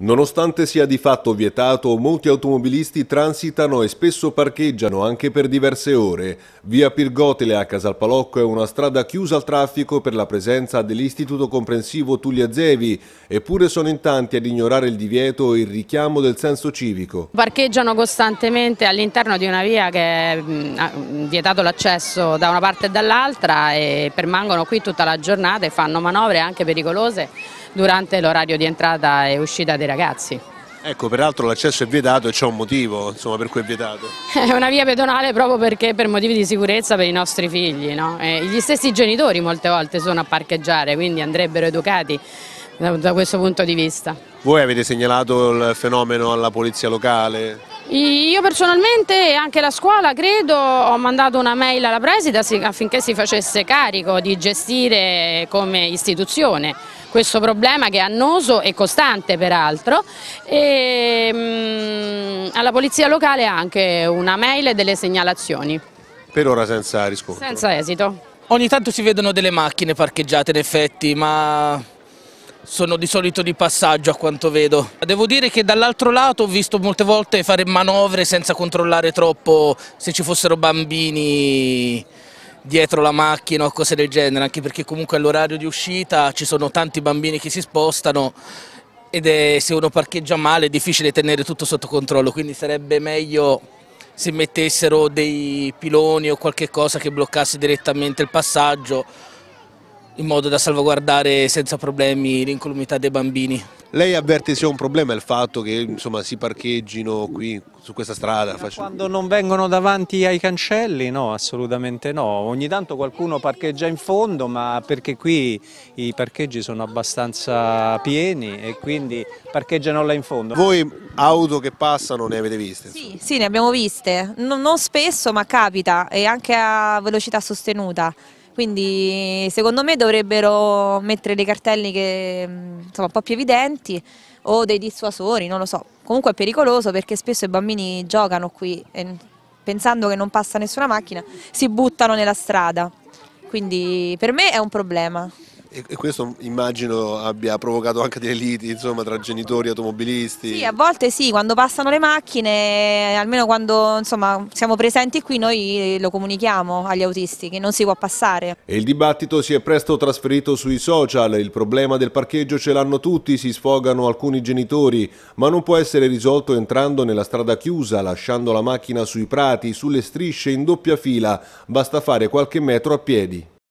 Nonostante sia di fatto vietato, molti automobilisti transitano e spesso parcheggiano anche per diverse ore. Via Pirgotele a Casalpalocco è una strada chiusa al traffico per la presenza dell'Istituto Comprensivo Tullia Zevi, eppure sono in tanti ad ignorare il divieto e il richiamo del senso civico. Parcheggiano costantemente all'interno di una via che è mm, mm, vietato l'accesso da una parte e dall'altra e permangono qui tutta la giornata e fanno manovre anche pericolose durante l'orario di entrata e uscita del ragazzi. Ecco, peraltro l'accesso è vietato e c'è un motivo insomma, per cui è vietato. È una via pedonale proprio perché per motivi di sicurezza per i nostri figli. No? gli stessi genitori molte volte sono a parcheggiare, quindi andrebbero educati da, da questo punto di vista. Voi avete segnalato il fenomeno alla polizia locale? Io personalmente e anche la scuola credo ho mandato una mail alla presida affinché si facesse carico di gestire come istituzione questo problema che è annoso e costante peraltro e ehm, mh, alla polizia locale anche una mail e delle segnalazioni. Per ora senza riscontro? Senza esito. Ogni tanto si vedono delle macchine parcheggiate in effetti ma sono di solito di passaggio a quanto vedo. Devo dire che dall'altro lato ho visto molte volte fare manovre senza controllare troppo se ci fossero bambini dietro la macchina o cose del genere, anche perché comunque all'orario di uscita ci sono tanti bambini che si spostano ed è, se uno parcheggia male è difficile tenere tutto sotto controllo, quindi sarebbe meglio se mettessero dei piloni o qualche cosa che bloccasse direttamente il passaggio in modo da salvaguardare senza problemi l'incolumità dei bambini. Lei avverte se è un problema il fatto che insomma, si parcheggino qui su questa strada? Faccio... Quando non vengono davanti ai cancelli no, assolutamente no. Ogni tanto qualcuno parcheggia in fondo ma perché qui i parcheggi sono abbastanza pieni e quindi parcheggiano là in fondo. Voi auto che passano ne avete viste? Sì, sì ne abbiamo viste, non, non spesso ma capita e anche a velocità sostenuta quindi secondo me dovrebbero mettere dei cartelli che, mm, insomma, un po' più evidenti o dei dissuasori, non lo so. Comunque è pericoloso perché spesso i bambini giocano qui e pensando che non passa nessuna macchina si buttano nella strada, quindi per me è un problema. E questo immagino abbia provocato anche delle liti insomma, tra genitori e automobilisti. Sì, a volte sì, quando passano le macchine, almeno quando insomma, siamo presenti qui noi lo comunichiamo agli autisti che non si può passare. E il dibattito si è presto trasferito sui social, il problema del parcheggio ce l'hanno tutti, si sfogano alcuni genitori, ma non può essere risolto entrando nella strada chiusa, lasciando la macchina sui prati, sulle strisce in doppia fila, basta fare qualche metro a piedi.